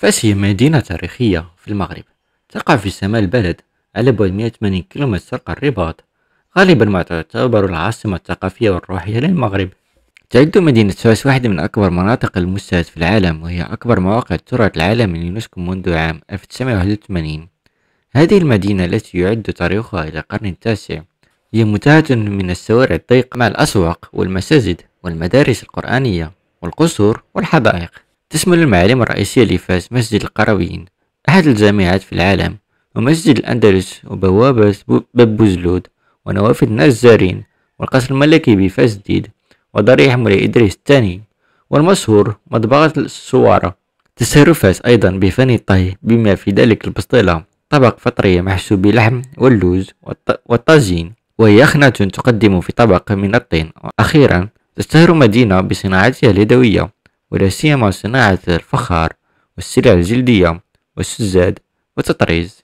فاس هي مدينة تاريخية في المغرب تقع في شمال البلد على بعد 180 كيلومتر الرباط غالبا ما تعتبر العاصمة الثقافية والروحية للمغرب تعد مدينة فاس واحدة من أكبر مناطق المستهد في العالم وهي أكبر مواقع التراث العالمي اليونسكو منذ عام 1981 هذه المدينة التي يعد تاريخها إلى القرن التاسع هي متاهة من الشوارع الضيقة مع الأسواق والمساجد والمدارس القرآنية والقصور والحدائق تشمل المعالم الرئيسية لفاس مسجد القرويين أحد الجامعات في العالم ومسجد الأندلس وبوابة باب بوزلود ونوافذ نزارين والقصر الملكي بفاس جديد وضريح مولاي إدريس الثاني والمشهور مطبخة السوارة تشهر فاس أيضا بفن الطهي بما في ذلك البسطيلة طبق فطرية محشو بلحم واللوز والطاجين وهي خنة تقدم في طبق من الطين وأخيرا تشتهر مدينة بصناعتها اليدوية ولا سيما صناعة الفخار والسلع الجلدية والسجاد والتطريز